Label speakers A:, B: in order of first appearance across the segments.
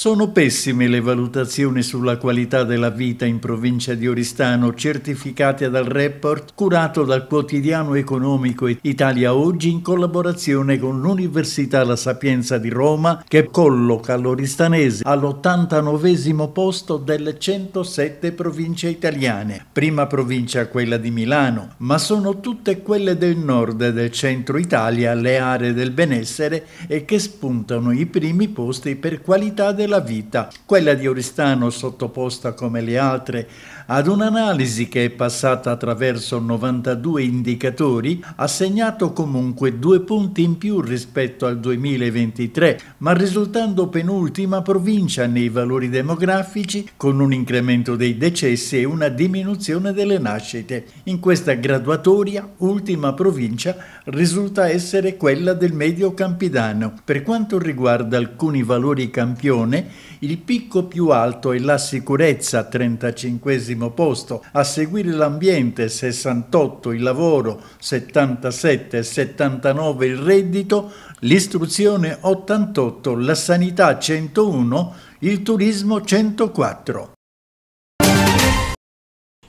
A: Sono pessime le valutazioni sulla qualità della vita in provincia di Oristano certificate dal report curato dal quotidiano economico Italia Oggi in collaborazione con l'Università La Sapienza di Roma che colloca l'oristanese all'89 posto delle 107 province italiane, prima provincia quella di Milano, ma sono tutte quelle del nord e del centro Italia le aree del benessere e che spuntano i primi posti per qualità della la vita, quella di Oristano sottoposta come le altre ad un'analisi che è passata attraverso 92 indicatori, ha segnato comunque due punti in più rispetto al 2023, ma risultando penultima provincia nei valori demografici con un incremento dei decessi e una diminuzione delle nascite. In questa graduatoria, ultima provincia risulta essere quella del medio Campidano. Per quanto riguarda alcuni valori campione, il picco più alto è la sicurezza, 35 posto, a seguire l'ambiente, 68, il lavoro, 77, 79 il reddito, l'istruzione 88, la sanità 101, il turismo 104.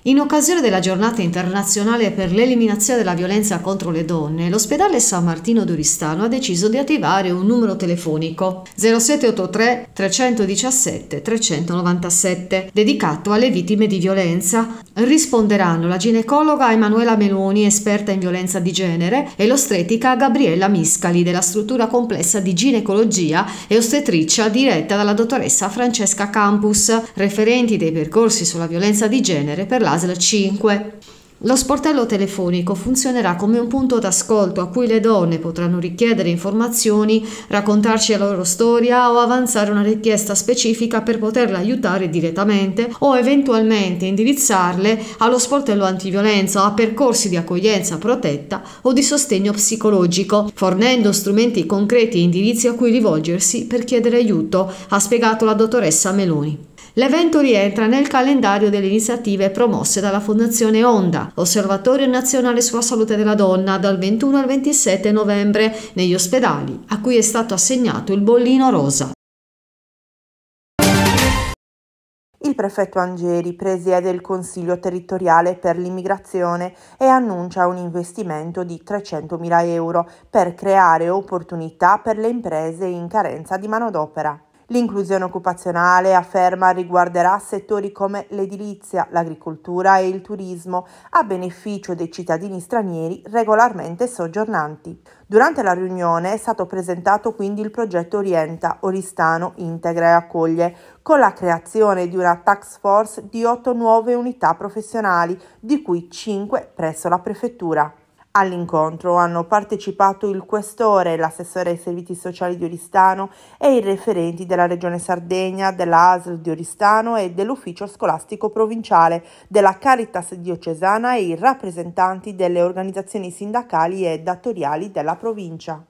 B: In occasione della giornata internazionale per l'eliminazione della violenza contro le donne, l'ospedale San Martino d'Uristano ha deciso di attivare un numero telefonico 0783 317 397 dedicato alle vittime di violenza Risponderanno la ginecologa Emanuela Meloni, esperta in violenza di genere, e l'ostetrica Gabriella Miscali della struttura complessa di ginecologia e ostetricia diretta dalla dottoressa Francesca Campus, referenti dei percorsi sulla violenza di genere per l'ASL 5. Lo sportello telefonico funzionerà come un punto d'ascolto a cui le donne potranno richiedere informazioni, raccontarci la loro storia o avanzare una richiesta specifica per poterla aiutare direttamente o eventualmente indirizzarle allo sportello antiviolenza o a percorsi di accoglienza protetta o di sostegno psicologico, fornendo strumenti concreti e indirizzi a cui rivolgersi per chiedere aiuto, ha spiegato la dottoressa Meloni. L'evento rientra nel calendario delle iniziative promosse dalla Fondazione Onda, Osservatorio Nazionale sulla Salute della Donna, dal 21 al 27 novembre negli ospedali, a cui è stato assegnato il bollino rosa.
C: Il prefetto Angeri presiede il Consiglio territoriale per l'immigrazione e annuncia un investimento di 300.000 euro per creare opportunità per le imprese in carenza di manodopera. L'inclusione occupazionale, afferma, riguarderà settori come l'edilizia, l'agricoltura e il turismo, a beneficio dei cittadini stranieri regolarmente soggiornanti. Durante la riunione è stato presentato quindi il progetto Orienta, Oristano, Integra e Accoglie, con la creazione di una tax force di otto nuove unità professionali, di cui cinque presso la prefettura. All'incontro hanno partecipato il questore, l'assessore ai servizi sociali di Oristano e i referenti della Regione Sardegna, dell'ASL di Oristano e dell'ufficio scolastico provinciale, della Caritas diocesana e i rappresentanti delle organizzazioni sindacali e datoriali della provincia.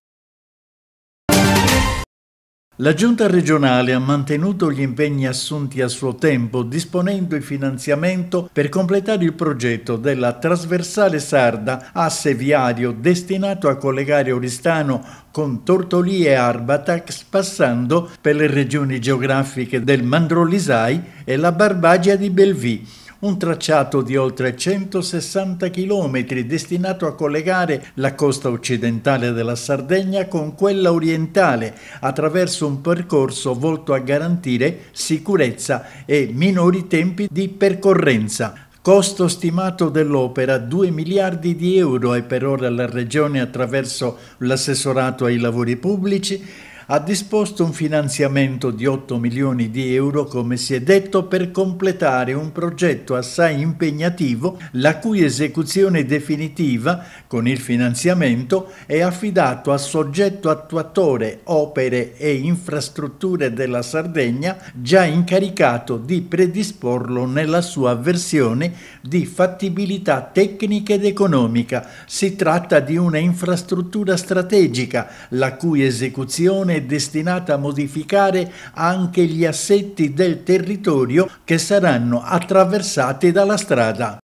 A: La Giunta regionale ha mantenuto gli impegni assunti a suo tempo, disponendo il finanziamento per completare il progetto della trasversale sarda asse viario destinato a collegare Oristano con Tortoli e Arbatax passando per le regioni geografiche del Mandrolisai e la Barbagia di Belvì un tracciato di oltre 160 km destinato a collegare la costa occidentale della Sardegna con quella orientale attraverso un percorso volto a garantire sicurezza e minori tempi di percorrenza. Costo stimato dell'opera 2 miliardi di euro e per ora la Regione attraverso l'assessorato ai lavori pubblici ha disposto un finanziamento di 8 milioni di euro, come si è detto, per completare un progetto assai impegnativo, la cui esecuzione definitiva, con il finanziamento, è affidato a soggetto attuatore opere e infrastrutture della Sardegna, già incaricato di predisporlo nella sua versione di fattibilità tecnica ed economica. Si tratta di una infrastruttura strategica, la cui esecuzione destinata a modificare anche gli assetti del territorio che saranno attraversati dalla strada.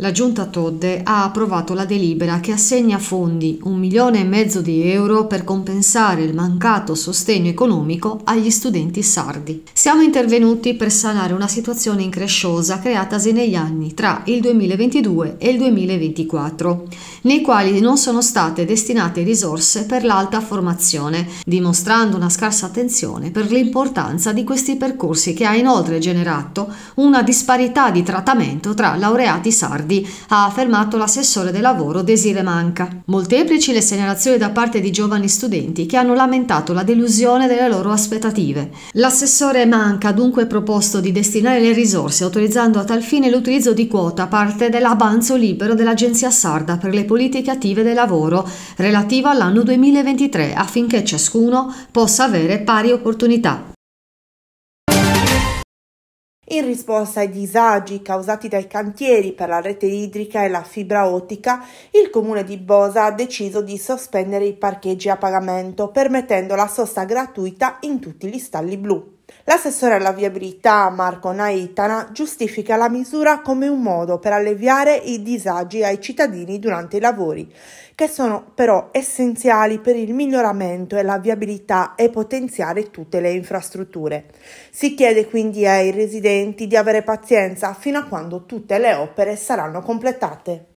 B: La giunta Todde ha approvato la delibera che assegna fondi, un milione e mezzo di euro, per compensare il mancato sostegno economico agli studenti sardi. Siamo intervenuti per sanare una situazione incresciosa creatasi negli anni tra il 2022 e il 2024, nei quali non sono state destinate risorse per l'alta formazione, dimostrando una scarsa attenzione per l'importanza di questi percorsi che ha inoltre generato una disparità di trattamento tra laureati sardi Riccardi, ha affermato l'assessore del lavoro Desire Manca. Molteplici le segnalazioni da parte di giovani studenti che hanno lamentato la delusione delle loro aspettative. L'assessore Manca ha dunque proposto di destinare le risorse autorizzando a tal fine l'utilizzo di quota parte dell'avanzo libero dell'Agenzia Sarda per le politiche attive del lavoro relativo all'anno 2023 affinché ciascuno possa avere pari opportunità
C: in risposta ai disagi causati dai cantieri per la rete idrica e la fibra ottica, il comune di Bosa ha deciso di sospendere i parcheggi a pagamento, permettendo la sosta gratuita in tutti gli stalli blu. L'assessore alla viabilità Marco Naitana giustifica la misura come un modo per alleviare i disagi ai cittadini durante i lavori, che sono però essenziali per il miglioramento e la viabilità e potenziare tutte le infrastrutture. Si chiede quindi ai residenti di avere pazienza fino a quando tutte le opere saranno completate.